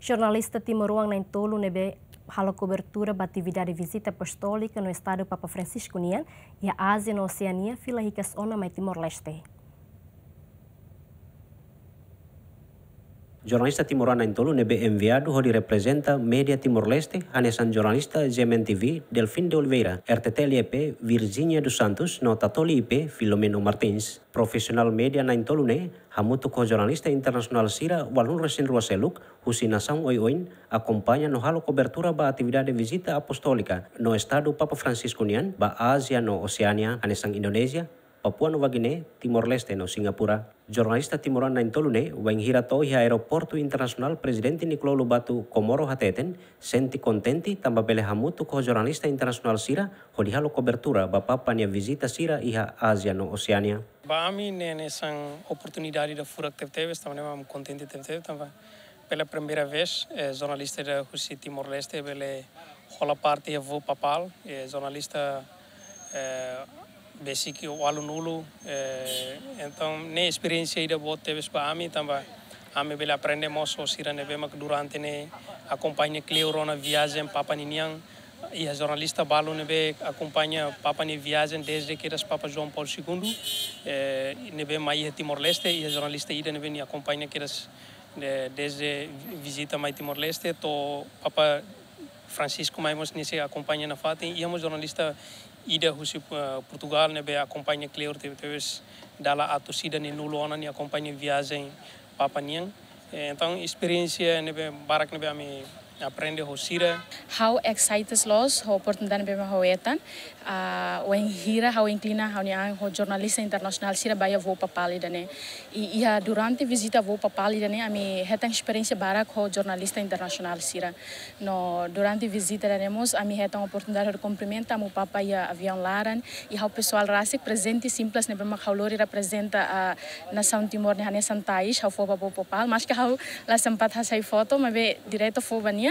Jornalista Timor em tolo nebe hala cobertura ba atividade visita apostólica no estado Papa Francisco Nian e a Ásia na Oceania fila ricas ona mai Timor-Leste. jornalista timorana in ebbe inviato ho di representa Media Timor-Leste ane san giornalista Gemen TV Delfin de Oliveira, RTT LIP Virginia dos Santos no Tatoli IP Filomeno Martins. Profesional media na tolu ne hamutu ko giornalista sira walun resin ruaseluk husina sang oi oin akompanya no halo cobertura ba atividade visita apostolika, no estado Papa Francisco Nian ba Asia no Oceania ane Indonesia Papua-Nova-Guiné, Timor-Leste no Singapura. Jornalista timorana em Tolune, o aeroporto internacional presidente Nicolau Lubatu Komoro hateten, sente contente, tamba bele hamutu ko jornalista internacional sira, hodihalo cobertura bapapania visita sira iha Ásia no Oceania. Bami nene san oportunidade da que teve também mam contente teve também. Pela primeira vez, jornalista da Rússia Timor-Leste, bele rola parte avô papal, jornalista basic walunulu. É, então, nem experiência ainda boa teve para a mim também. A mim bela aprende o sira neve bema durante ne acompanha Cleuro na viagem Papa Ninian e a jornalista Balo neve acompanha Papa ne viagem desde que era Papa João Paulo II eh, nebe mai Timor Leste e a jornalista ida neve ne acompanha que era eh, desde visita mais Timor Leste to Papa Francisco Maimos nesse acompanha na fatin e é a jornalista ida husi eh, Portugal akompanya be acompanha clear teve atu dala ni torcida ni nulona ne acompanha papa papanian eh, então experiência né be barak nebe be aprende hosira. How excited los ho oportunidade bema ho etan. Uh, ah, o hira how inclina how ni ang ah, ho jornalista internacional sira baia vo papali dane. E ia durante visita vou vo papali dane né? ami hetan experiência barak ho jornalista internacional sira. No durante visita dane mos ami hetan oportunidade de cumprimenta mo papa ia avião laran né? e how pessoal rase presente simples ne né? bema how lori representa a nação timor ne hane santais how fo papo papal mas que how la sempat ha sai foto mabe direto fo bani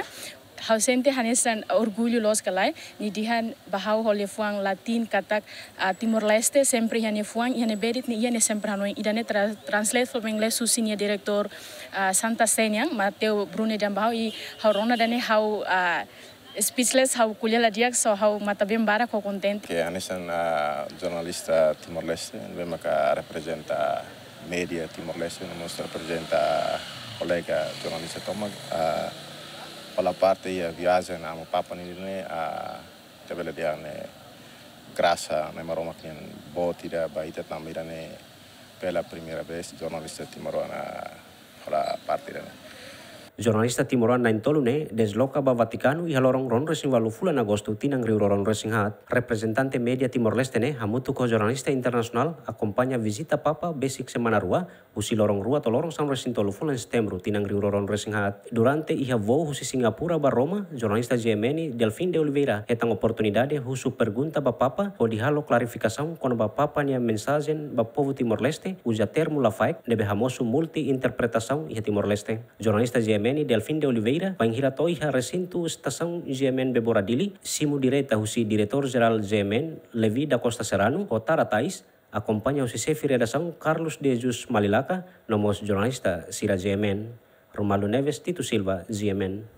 Hau sente hanesan orgulho los kalai ni dihan bahau hole fuang latin katak uh, ah, timor leste sempre hane fuang hane berit ni hane sempre hanoi idane tra translate from english susinia director uh, santa senyang mateo brune dan bahau i rona dane hau uh, speechless hau kulela diak so hau bem barak ko content ke hanesan uh, jornalista timor leste bem ka representa media timor leste no mostra representa kolega jornalista tomak uh, alla parte je vyvážen a Papua Nugini a tebele dia eh, ne grasa ne maroma kien botida baitet namira ne per la prima vez giornalista timorona Jurnalista Timorana Intolune desloca va Vatikanu y halorong ron resin walu fulan agosto tinang riuro ron resin hat, representante media Timor-Leste ne hamutu ko jurnalista internacional acompaña visita Papa besik semana rua, usi lorong rua to lorong sam resin tolu fulan stemru tinang riuro ron resin hat. Durante iha voo husi Singapura ba Roma, jurnalista Gemeni Delfin de Oliveira etang oportunidade husu pergunta ba Papa o dihalo clarificação kono ba Papa nia mensagen ba povo Timor-Leste uja termo la faik nebe hamosu multi interpretação iha Timor-Leste. Jurnalista Gemeni Gemene Delfim de Oliveira panghiratói ha recinto estação Gemen Beboradili, simo direita husi direktur geral Gemen Levi da Costa Serrano, Otara Tais, acompanha o chefe de Carlos de Jesus Malilaca, nomos jornalista Sira Gemen, Romalo Neves Tito Silva, Gemen.